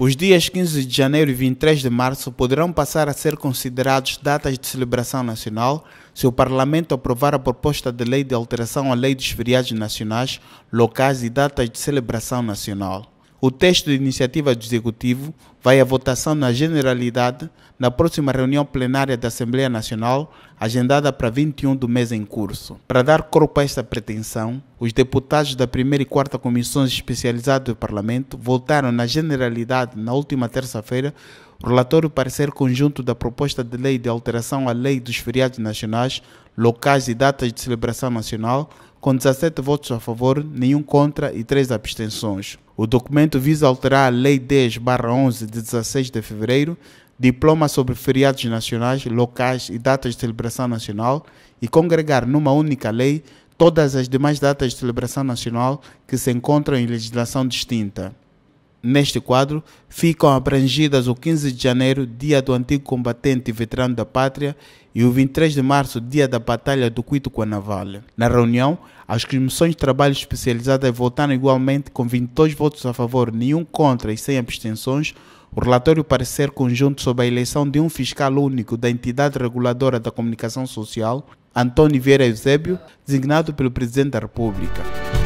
Os dias 15 de janeiro e 23 de março poderão passar a ser considerados datas de celebração nacional se o Parlamento aprovar a proposta de lei de alteração à Lei dos Feriados Nacionais, locais e datas de celebração nacional. O texto de iniciativa do Executivo vai à votação na generalidade na próxima reunião plenária da Assembleia Nacional, agendada para 21 do mês em curso. Para dar corpo a esta pretensão, os deputados da primeira e quarta comissões especializadas do Parlamento votaram na generalidade na última terça-feira o relatório parecer conjunto da proposta de lei de alteração à Lei dos Feriados Nacionais, Locais e Datas de Celebração Nacional com 17 votos a favor, nenhum contra e 3 abstenções. O documento visa alterar a Lei 10-11 de 16 de fevereiro, diploma sobre feriados nacionais, locais e datas de celebração nacional e congregar numa única lei todas as demais datas de celebração nacional que se encontram em legislação distinta. Neste quadro, ficam abrangidas o 15 de janeiro, dia do antigo combatente e veterano da pátria, e o 23 de março, dia da Batalha do Cuito com a Navalha. Na reunião, as comissões de trabalho especializadas votaram igualmente com 22 votos a favor, nenhum contra e sem abstenções, o relatório parecer conjunto sobre a eleição de um fiscal único da entidade reguladora da comunicação social, Antônio Vieira Eusébio, designado pelo Presidente da República.